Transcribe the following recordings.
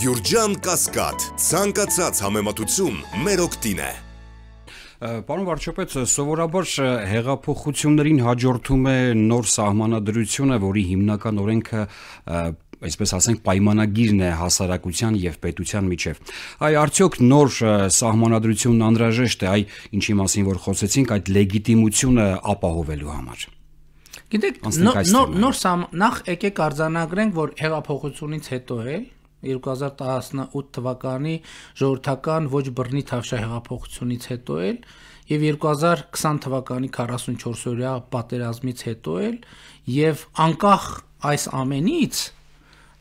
Գյուրջան կասկատ, ծանկացած համեմատություն մեր ոգտին է։ Պարոն վարչապետ, սովորաբար հեղափոխություններին հաջորդում է նոր սահմանադրությունը, որի հիմնական օրենքը այսպես ասենք պայմանագիրն է հասարակության եւ պետության միջև։ Այ արդյոք նոր սահմանադրությունն անհրաժեշտ է, այ ինչի մասին որ խոսեցինք, այդ լեգիտիմությունը ապահովելու համար։ Գիտեք, նոր նոր նախ եկեք արձանագրենք, որ հեղափոխությունից հետո է, 2018 թվականի ժողովրդական ոչ բռնի թավշահեղափոխությունից հետո էլ եւ 2020 թվականի 44-օրյա պատերազմից հետո էլ եւ անկախ այս ամենից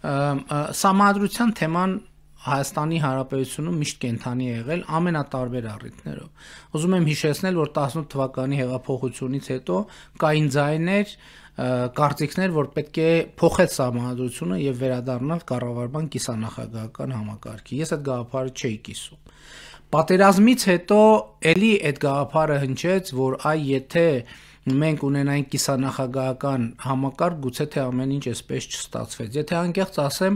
համադրության թեման Հայաստանի Հանրապետությունում միշտ կենթանի է եղել ամենատարբեր առիթներով։ Ուզում եմ հիշեցնել, որ 18 թվականի հեղափոխությունից հետո կային ձայներ, կարծիքներ, որ պետք է փոխել համանդրությունը եւ վերադառնալ կառավարման կիսանախագահական համակարգի։ Ես այդ գաղափարը չէի կիսում։ Պատերազմից հետո էլի այդ գաղափարը հնչեց, որ այ եթե մենք ունենայինք կիսանախագահական համակարգ, գուցե թե ամեն ինչ այսպես չստացվեց։ Եթե անկեղծ ասեմ,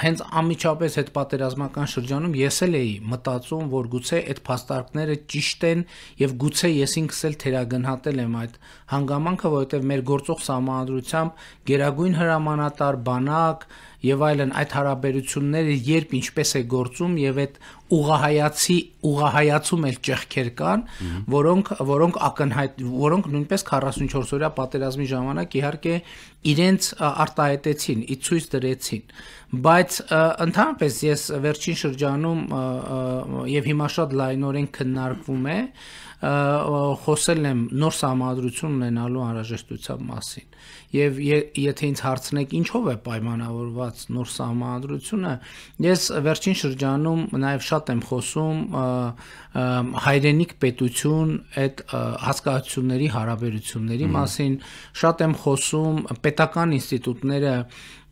հենց անմիջապես այդ պատերազմական շրջանում ես էլ էի մտածում, որ գուցե այդ փաստարկները ճիշտ են եւ գուցե ես ինքս էլ թերագնահատել եմ այդ հանգամանքը, որովհետեւ մեր գործող համանդրությամբ գերագույն հրամանատար բանակ, եւ այլն այդ հարաբերությունները երբ ինչպես է գործում եւ այդ ուղահայացի ուղահայացում էլ ճեղքեր կան, որոնք որոնք ակնհայտ որոնք նույնպես 44 օրյա պատերազմի ժամանակ իհարկե իրենց արտահայտեցին, ի ցույց դրեցին, բայց ընդհանրապես ես վերջին շրջանում եւ հիմա շատ լայնորեն քննարկվում է խոսել եմ նոր համադրություն ունենալու անհրաժեշտության մասին եւ եթե ինձ հարցնեք ինչով է պայմանավորված նոր համանդրությունը, ես վերջին շրջանում նաեւ շատ եմ խոսում հայրենիք պետություն այդ հասկացությունների հարաբերությունների մասին, շատ եմ խոսում պետական ինստիտուտները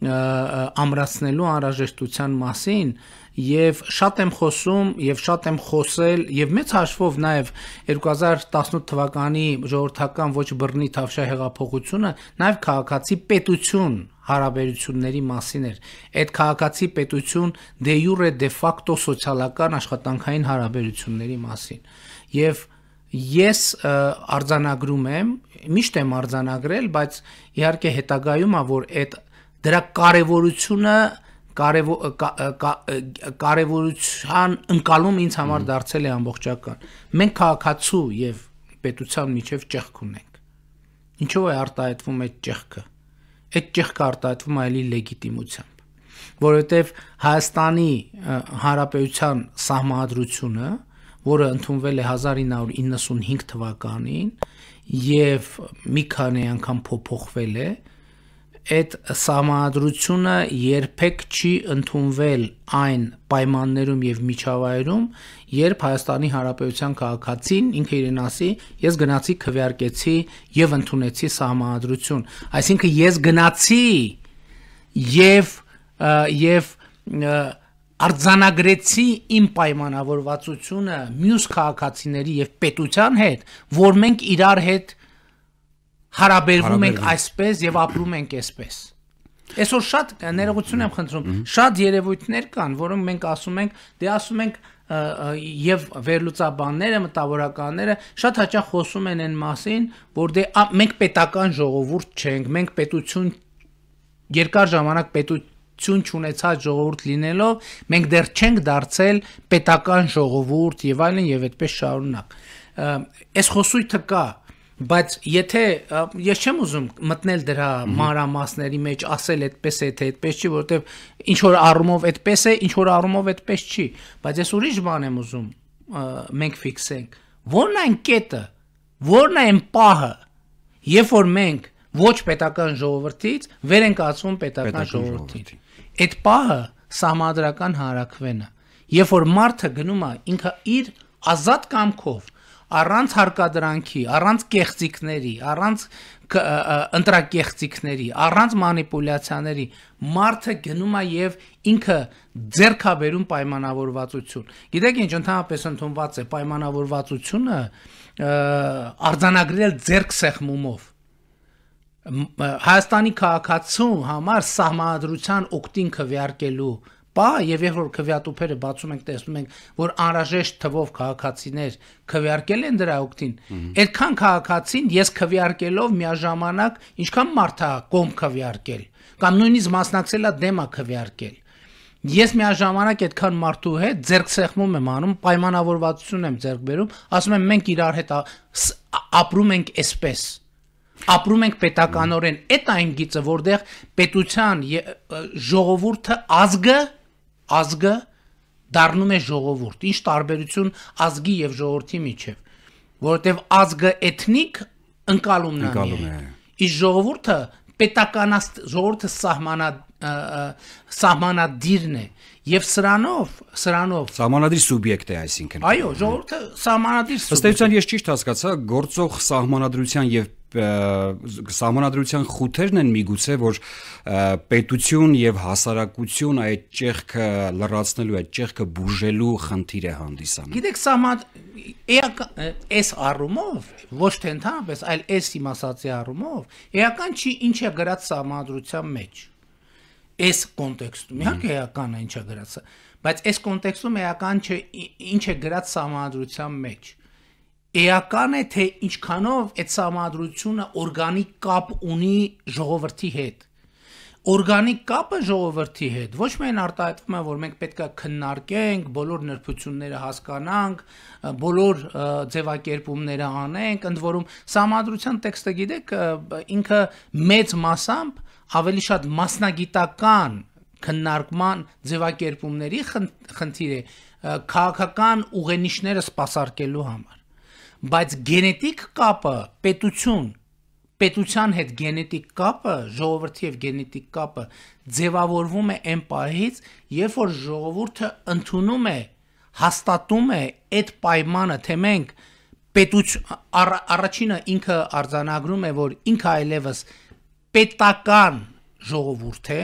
ամրացնելու անհրաժեշտության մասին եւ շատ եմ խոսում եւ շատ եմ խոսել եւ մեծ հաշվով նաեւ 2018 թվականի ժողովրդական ոչ բռնի թավշա հեղափոխությունը նաեւ քաղաքացի պետություն հարաբերությունների մասին էր։ Այդ քաղաքացի պետություն դե յուրե դե ֆակտո սոցիալական աշխատանքային հարաբերությունների մասին։ Եվ ես արձանագրում եմ, միշտ եմ արձանագրել, բայց իհարկե հետագայում ա որ այդ Դրա կարևորությունը կարևոր կարևորության ընկալում ինձ համար դարձել է ամբողջական։ Մենք քաղաքացու եւ պետության միջև ճեղք ունենք։ Ինչով է արտահայտվում այդ ճեղքը։ Այդ ճեղքը արտահայտվում է ելի լեգիտիմությամբ, որովհետեւ Հայաստանի Հանրապետության սահմանադրությունը, որը ընդունվել է 1995 թվականին եւ մի քանի անգամ փոփոխվել է, այդ համադրությունը երբեք չի ընդունվել այն պայմաններում եւ միջավայրում, երբ Հայաստանի Հանրապետության քաղաքացին ինքը իրեն ասի, ես գնացի քվեարկեցի եւ ընդունեցի համադրություն։ Այսինքն ես գնացի եւ եւ արձանագրեցի իմ պայմանավորվածությունը մյուս քաղաքացիների եւ պետության հետ, որ մենք իրար հետ և, հարաբերվում ենք այսպես եւ ապրում ենք այսպես։ Այսօր շատ ներողություն եմ խնդրում, շատ երևույթներ կան, որոնք մենք ասում ենք, դե ասում ենք եւ վերլուծաբանները, մտավորականները շատ հաճախ խոսում են այն մասին, որ դե մենք պետական ժողովուրդ չենք, մենք պետություն երկար ժամանակ պետություն չունեցած ժողովուրդ լինելով, մենք դեռ չենք դարձել պետական ժողովուրդ եւ այլն եւ այդպես շարունակ։ Այս խոսույթը կա, բայց եթե ես չեմ ուզում մտնել դրա մանրամասների մեջ, ասել այդպես է, թե այդպես չի, որովհետև ինչ որ առումով այդպես է, ինչ որ առումով այդպես չի, բայց ես ուրիշ բան եմ ուզում մենք ֆիքսենք։ Որն այն կետը, որն այն պահը, երբ որ մենք ոչ պետական ժողովրդից վեր ենք ածվում պետական ժողովրդին։ Այդ պահը համադրական հարակվենը, երբ որ մարդը գնում է ինքը իր ազատ կամքով առանց հարկադրանքի, առանց կեղծիքների, առանց ընտրակեղծիքների, առանց մանիպուլյացիաների մարդը գնում է եւ ինքը ձերքաբերում պայմանավորվածություն։ Գիտեք ինչ ընդհանրապես ընդունված է պայմանավորվածությունը արձանագրել ձերք սեղմումով։ Հայաստանի քաղաքացու համար սահմանադրության օկտին քվեարկելու պահ եւ երկրորդ քվեատուփերը բացում ենք տեսնում ենք որ անրաժեշտ թվով քաղաքացիներ քվեարկել են դրա օկտին այդքան քաղաքացին ես քվեարկելով միաժամանակ ինչքան մարդ է կոմ քվեարկել կամ նույնիսկ մասնակցելա դեմա քվեարկել Ես միաժամանակ այդքան մարդու հետ ձերք սեղմում եմ անում, պայմանավորվածություն եմ ձերք բերում, ասում եմ մենք իրար հետ ապրում ենք այսպես ապրում ենք պետականորեն այդ այն գիծը որտեղ պետության ժողովուրդը ազգը ազգը դառնում է ժողովուրդ։ Ինչ տարբերություն ազգի եւ ժողովրդի միջև, որովհետեւ ազգը էթնիկ ընկալումն է։ Իսկ ժողովուրդը պետականաստ ժողովուրդը սահմանա սահմանադիրն է Եվ սրանով, սրանով Սահմանադրի սուբյեկտ է, այսինքն։ Այո, ժողովուրդը սահմանադրի սուբյեկտ։ Ըստ էության ես ճիշտ հասկացա, գործող սահմանադրության եւ սահմանադրության խութերն են միգուցե որ պետություն եւ հասարակություն այդ ճեղքը լրացնելու այդ ճեղքը բուժելու խնդիր է հանդիսանում։ Գիտեք, սահման էս առումով ոչ թե ընդհանրապես, այլ էս իմասացի առումով էական չի ինչ է գրած սահմանադրության մեջ այս կոնտեքստում իհարկե էական է ինչա գրածը, բայց այս կոնտեքստում էական չէ ինչ է գրած համադրության մեջ։ Էական է թե ինչքանով այդ համադրությունը օրգանիկ կապ ունի ժողովրդի հետ։ Օրգանիկ կապը ժողովրդի հետ ոչ միայն արտահայտվում է, որ մենք պետք է քննարկենք, բոլոր նրբությունները հասկանանք, բոլոր ձևակերպումները անենք, ընդ որում համադրության տեքստը գիտեք, ինքը մեծ մասամբ ավելի շատ մասնագիտական քննարկման ձևակերպումների խնդիր է քաղաքական ուղենիշները սпасարկելու համար բայց գենետիկ կապը պետություն պետության հետ գենետիկ կապը, ժողովրդի եւ գենետիկ կապը ձևավորվում է այն պահից, երբ որ ժողովուրդը ընդունում է, հաստատում է այդ պայմանը, թե մենք պետություն առ, առաջինը ինքը արձանագրում է, որ ինքը այլևս այլ պետական ժողովուրդ է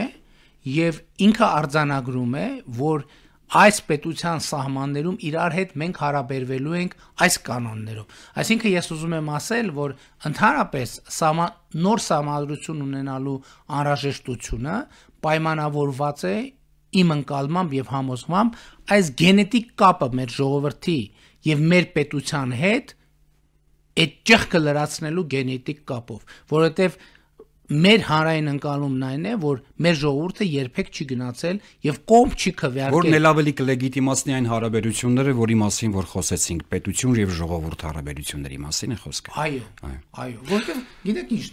եւ ինքը արձանագրում է, որ այս պետության սահմաններում իրար հետ մենք հարաբերվելու ենք այս կանոններով։ Այսինքն ես ուզում եմ ասել, որ ընդհանրապես սահման, նոր համալրություն ունենալու անհրաժեշտությունը պայմանավորված է իմ ընկալմամբ եւ համոզմամբ այս գենետիկ կապը մեր ժողովրդի եւ մեր պետության հետ այդ ճեղքը լրացնելու գենետիկ կապով, որովհետեւ մեր հանրային ընկալումն այն է, որ մեր ժողովուրդը երբեք չի գնացել եւ կողմ չի քվեարկել։ Որն էլ ավելի կլեգիտիմացնի այն հարաբերությունները, որի մասին որ խոսեցինք, պետություն եւ ժողովուրդ հարաբերությունների մասին է խոսքը։ Այո։ Այո, որտեղ գիտեք ինչ,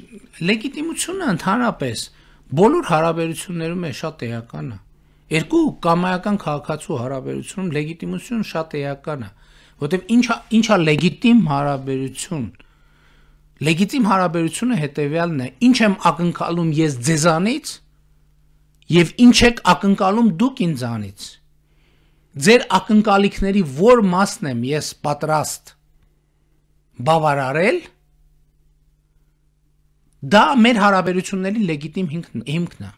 լեգիտիմությունը ընդհանրապես բոլոր հարաբերություններում է շատ էական։ Երկու կամայական քաղաքացու հարաբերությունում լեգիտիմությունը շատ էական է, որտեղ ինչա ինչա լեգիտիմ հարաբերություն է լեգիտիմ հարաբերությունը հետեւյալն է ինչ եմ ակնկալում ես ձեզանից եւ ինչ եք ակնկալում դուք ինձանից ձեր ակնկալիքների որ մասն եմ ես պատրաստ բավարարել դա մեր հարաբերությունների լեգիտիմ հիմքն է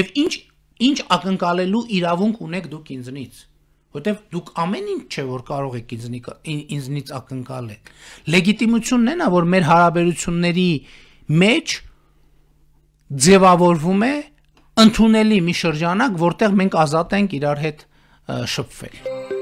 եւ ինչ ինչ ակնկալելու իրավունք ունեք դուք ինձնից որտեվ դուք ամեն ինչ չէ որ կարող եք ինձնի ինձնից ակնկալել։ Լեգիտիմությունն էնա, որ մեր հարաբերությունների մեջ ձևավորվում է ընդունելի մի շրջանակ, որտեղ մենք ազատ ենք իրար հետ շփվել։